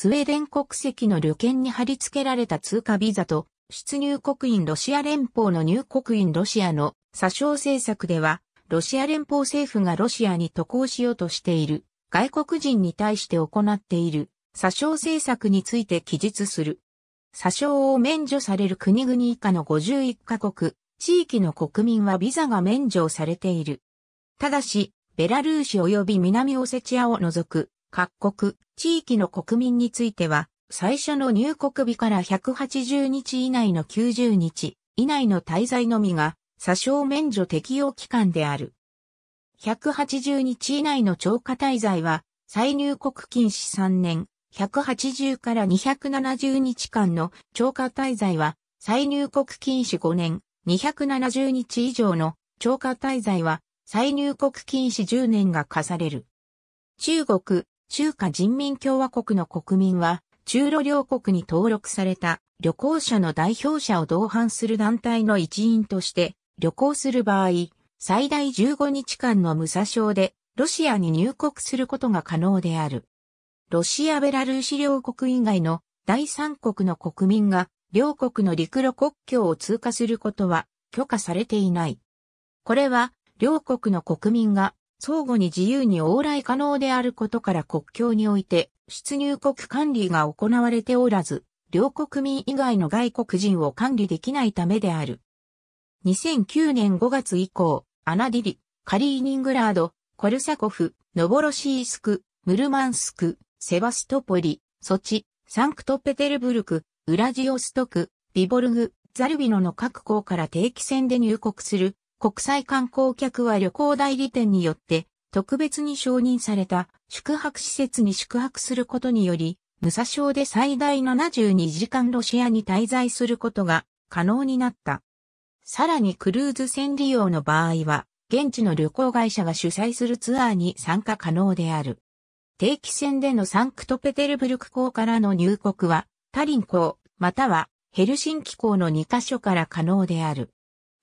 スウェーデン国籍の旅券に貼り付けられた通貨ビザと、出入国員ロシア連邦の入国員ロシアの詐称政策では、ロシア連邦政府がロシアに渡航しようとしている外国人に対して行っている詐称政策について記述する。詐称を免除される国々以下の51カ国、地域の国民はビザが免除されている。ただし、ベラルーシ及び南オセチアを除く各国、地域の国民については、最初の入国日から180日以内の90日以内の滞在のみが、詐称免除適用期間である。180日以内の超過滞在は、再入国禁止3年、180から270日間の超過滞在は、再入国禁止5年、270日以上の超過滞在は、再入国禁止10年が課される。中国、中華人民共和国の国民は、中路両国に登録された旅行者の代表者を同伴する団体の一員として旅行する場合、最大15日間の無差症でロシアに入国することが可能である。ロシア・ベラルーシ両国以外の第三国の国民が両国の陸路国境を通過することは許可されていない。これは両国の国民が相互に自由に往来可能であることから国境において出入国管理が行われておらず、両国民以外の外国人を管理できないためである。2009年5月以降、アナディリ、カリーニングラード、コルサコフ、ノボロシースク、ムルマンスク、セバストポリ、ソチ、サンクトペテルブルク、ウラジオストク、ビボルグ、ザルビノの各港から定期船で入国する国際観光客は旅行代理店によって特別に承認された宿泊施設に宿泊することにより、武蔵省で最大72時間ロシアに滞在することが可能になった。さらにクルーズ船利用の場合は、現地の旅行会社が主催するツアーに参加可能である。定期船でのサンクトペテルブルク港からの入国は、タリン港、またはヘルシンキ港の2カ所から可能である。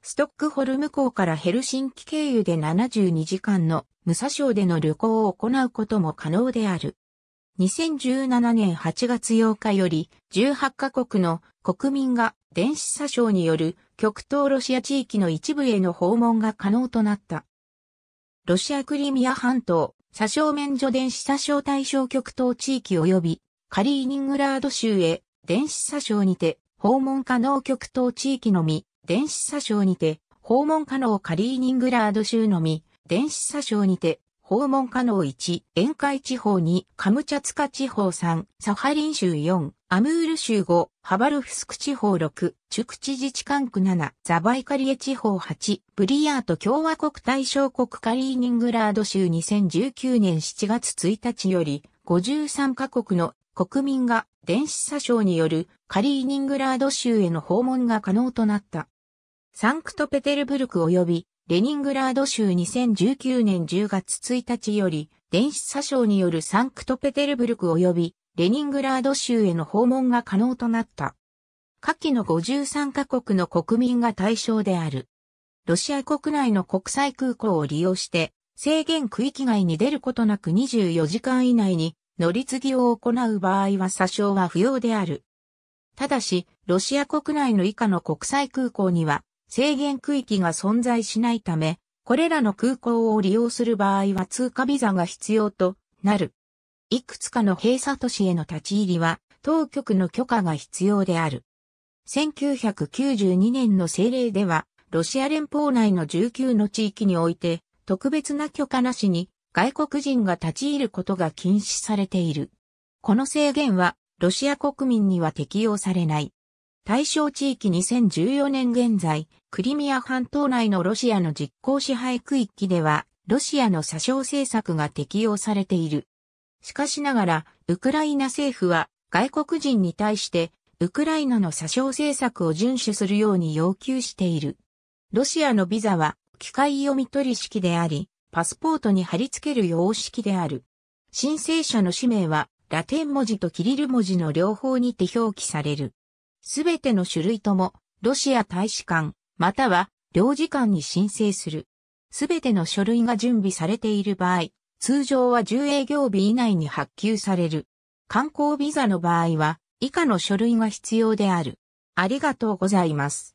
ストックホルム港からヘルシンキ経由で72時間の武蔵省での旅行を行うことも可能である。2017年8月8日より18カ国の国民が電子詐称による極東ロシア地域の一部への訪問が可能となった。ロシアクリミア半島、詐称免除電子詐称対象極東地域及びカリーニングラード州へ電子詐称にて訪問可能極東地域のみ電子詐称にて、訪問可能カリーニングラード州のみ、電子詐称にて、訪問可能1、沿海地方2、カムチャツカ地方3、サハリン州4、アムール州5、ハバルフスク地方6、チュクチ自治管区7、ザバイカリエ地方8、ブリヤート共和国対象国カリーニングラード州2019年7月1日より、53カ国の国民が電子詐称によるカリーニングラード州への訪問が可能となった。サンクトペテルブルク及びレニングラード州2019年10月1日より電子詐称によるサンクトペテルブルク及びレニングラード州への訪問が可能となった。下記の53カ国の国民が対象である。ロシア国内の国際空港を利用して制限区域外に出ることなく24時間以内に乗り継ぎを行う場合は詐称は不要である。ただし、ロシア国内の以下の国際空港には制限区域が存在しないため、これらの空港を利用する場合は通過ビザが必要となる。いくつかの閉鎖都市への立ち入りは当局の許可が必要である。1992年の政令では、ロシア連邦内の19の地域において、特別な許可なしに外国人が立ち入ることが禁止されている。この制限はロシア国民には適用されない。対象地域2014年現在、クリミア半島内のロシアの実効支配区域では、ロシアの詐称政策が適用されている。しかしながら、ウクライナ政府は外国人に対して、ウクライナの詐称政策を遵守するように要求している。ロシアのビザは、機械読み取り式であり、パスポートに貼り付ける様式である。申請者の氏名は、ラテン文字とキリル文字の両方にて表記される。すべての種類とも、ロシア大使館、または領事館に申請する。すべての書類が準備されている場合、通常は10営業日以内に発給される。観光ビザの場合は、以下の書類が必要である。ありがとうございます。